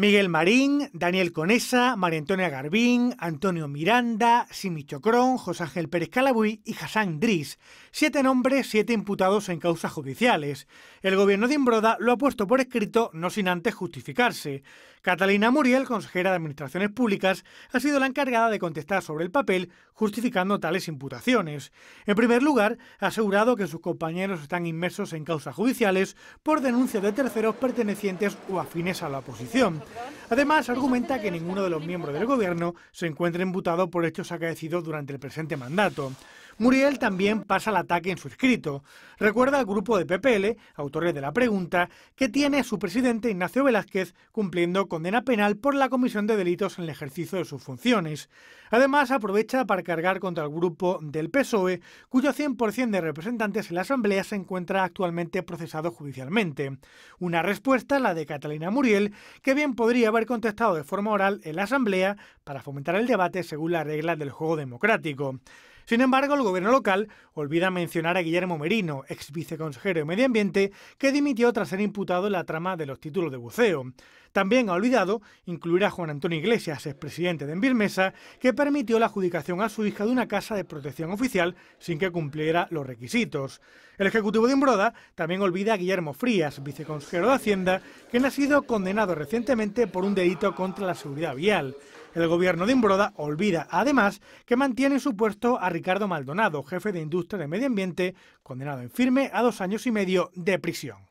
Miguel Marín, Daniel Conesa, María Antonia Garbín, Antonio Miranda, Simi Chocrón, José Ángel Pérez Calabuy y Hassan Driss... Siete nombres, siete imputados en causas judiciales. El gobierno de Imbroda lo ha puesto por escrito, no sin antes justificarse. Catalina Muriel, consejera de Administraciones Públicas, ha sido la encargada de contestar sobre el papel, justificando tales imputaciones. En primer lugar, ha asegurado que sus compañeros están inmersos en causas judiciales por denuncia de terceros pertenecientes o afines a la oposición. Además, argumenta que ninguno de los miembros del gobierno se encuentra embutado por hechos acaecidos durante el presente mandato. Muriel también pasa el ataque en su escrito. Recuerda al grupo de PPL, autores de la pregunta, que tiene a su presidente Ignacio Velázquez cumpliendo condena penal por la comisión de delitos en el ejercicio de sus funciones. Además, aprovecha para cargar contra el grupo del PSOE, cuyo 100% de representantes en la Asamblea se encuentra actualmente procesado judicialmente. Una respuesta, la de Catalina Muriel, que bien podría haber contestado de forma oral en la Asamblea para fomentar el debate según las reglas del juego democrático. Sin embargo, el gobierno local olvida mencionar a Guillermo Merino, ex viceconsejero de Medio Ambiente, que dimitió tras ser imputado en la trama de los títulos de buceo. También ha olvidado incluir a Juan Antonio Iglesias, expresidente de Envirmesa, que permitió la adjudicación a su hija de una casa de protección oficial sin que cumpliera los requisitos. El ejecutivo de Imbroda también olvida a Guillermo Frías, viceconsejero de Hacienda, quien ha sido condenado recientemente por un delito contra la seguridad vial. El gobierno de Imbroda olvida, además, que mantiene en su puesto a Ricardo Maldonado, jefe de Industria de Medio Ambiente, condenado en firme a dos años y medio de prisión.